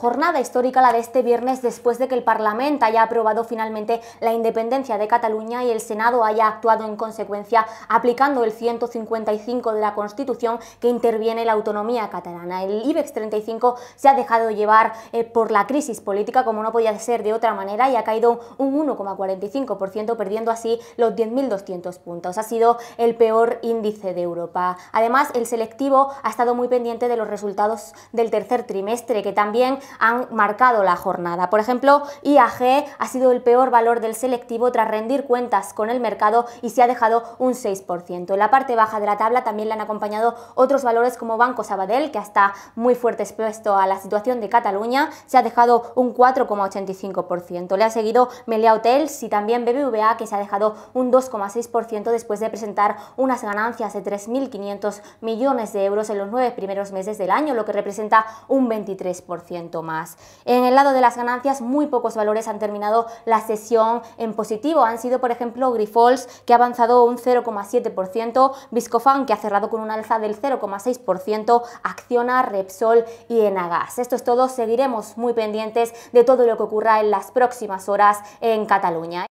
Jornada histórica la de este viernes después de que el Parlamento haya aprobado finalmente la independencia de Cataluña y el Senado haya actuado en consecuencia aplicando el 155 de la Constitución que interviene la autonomía catalana. El IBEX 35 se ha dejado llevar eh, por la crisis política como no podía ser de otra manera y ha caído un 1,45% perdiendo así los 10.200 puntos. Ha sido el peor índice de Europa. Además, el selectivo ha estado muy pendiente de los resultados del tercer trimestre que también han marcado la jornada. Por ejemplo, IAG ha sido el peor valor del selectivo tras rendir cuentas con el mercado y se ha dejado un 6%. En la parte baja de la tabla también le han acompañado otros valores como Banco Sabadell, que está muy fuerte expuesto a la situación de Cataluña, se ha dejado un 4,85%. Le ha seguido Meliá Hotels y también BBVA, que se ha dejado un 2,6% después de presentar unas ganancias de 3.500 millones de euros en los nueve primeros meses del año, lo que representa un 23% más. En el lado de las ganancias, muy pocos valores han terminado la sesión en positivo. Han sido, por ejemplo, Grifols, que ha avanzado un 0,7%, Viscofan, que ha cerrado con un alza del 0,6%, Acciona, Repsol y Enagas. Esto es todo, seguiremos muy pendientes de todo lo que ocurra en las próximas horas en Cataluña.